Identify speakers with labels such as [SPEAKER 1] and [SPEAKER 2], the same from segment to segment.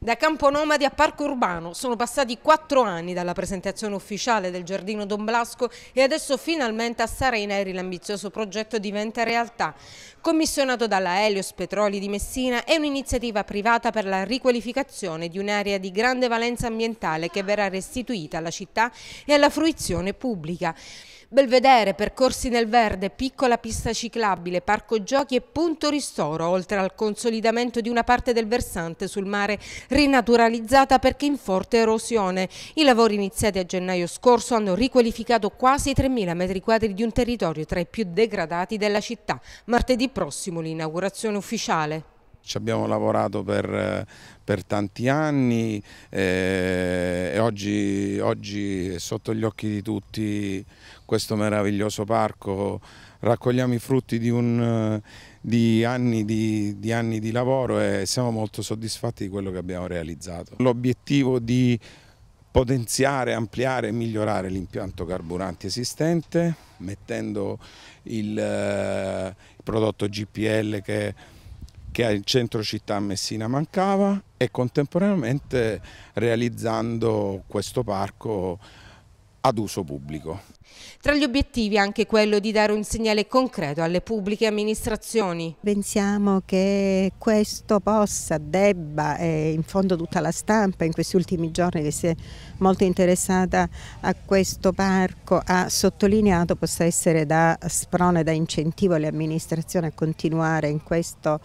[SPEAKER 1] Da Campo Nomadi a Parco Urbano sono passati quattro anni dalla presentazione ufficiale del Giardino Don Blasco e adesso finalmente a Sarineri l'ambizioso progetto diventa realtà. Commissionato dalla Helios Petroli di Messina è un'iniziativa privata per la riqualificazione di un'area di grande valenza ambientale che verrà restituita alla città e alla fruizione pubblica. Belvedere, percorsi nel verde, piccola pista ciclabile, parco giochi e punto ristoro, oltre al consolidamento di una parte del versante sul mare rinaturalizzata perché in forte erosione. I lavori iniziati a gennaio scorso hanno riqualificato quasi 3.000 metri quadri di un territorio tra i più degradati della città. Martedì prossimo l'inaugurazione ufficiale.
[SPEAKER 2] Ci abbiamo lavorato per, per tanti anni eh, e oggi, oggi è sotto gli occhi di tutti questo meraviglioso parco. Raccogliamo i frutti di, un, di, anni, di, di anni di lavoro e siamo molto soddisfatti di quello che abbiamo realizzato. L'obiettivo di potenziare, ampliare e migliorare l'impianto carburanti esistente mettendo il, eh, il prodotto GPL che che il centro città Messina mancava e contemporaneamente realizzando questo parco ad uso pubblico.
[SPEAKER 1] Tra gli obiettivi anche quello di dare un segnale concreto alle pubbliche amministrazioni.
[SPEAKER 3] Pensiamo che questo possa, debba, e in fondo tutta la stampa in questi ultimi giorni che si è molto interessata a questo parco ha sottolineato possa essere da sprone, da incentivo alle amministrazioni a continuare in questo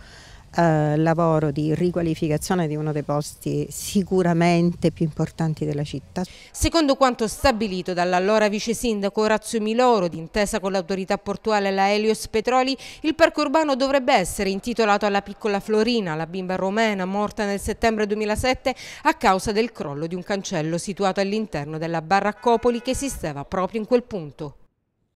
[SPEAKER 3] eh, lavoro di riqualificazione di uno dei posti sicuramente più importanti della città.
[SPEAKER 1] Secondo quanto stabilito dall'allora vice sindaco Orazio Miloro, d'intesa con l'autorità portuale la Helios Petroli, il parco urbano dovrebbe essere intitolato alla piccola Florina, la bimba romena morta nel settembre 2007 a causa del crollo di un cancello situato all'interno della baraccopoli che esisteva proprio in quel punto.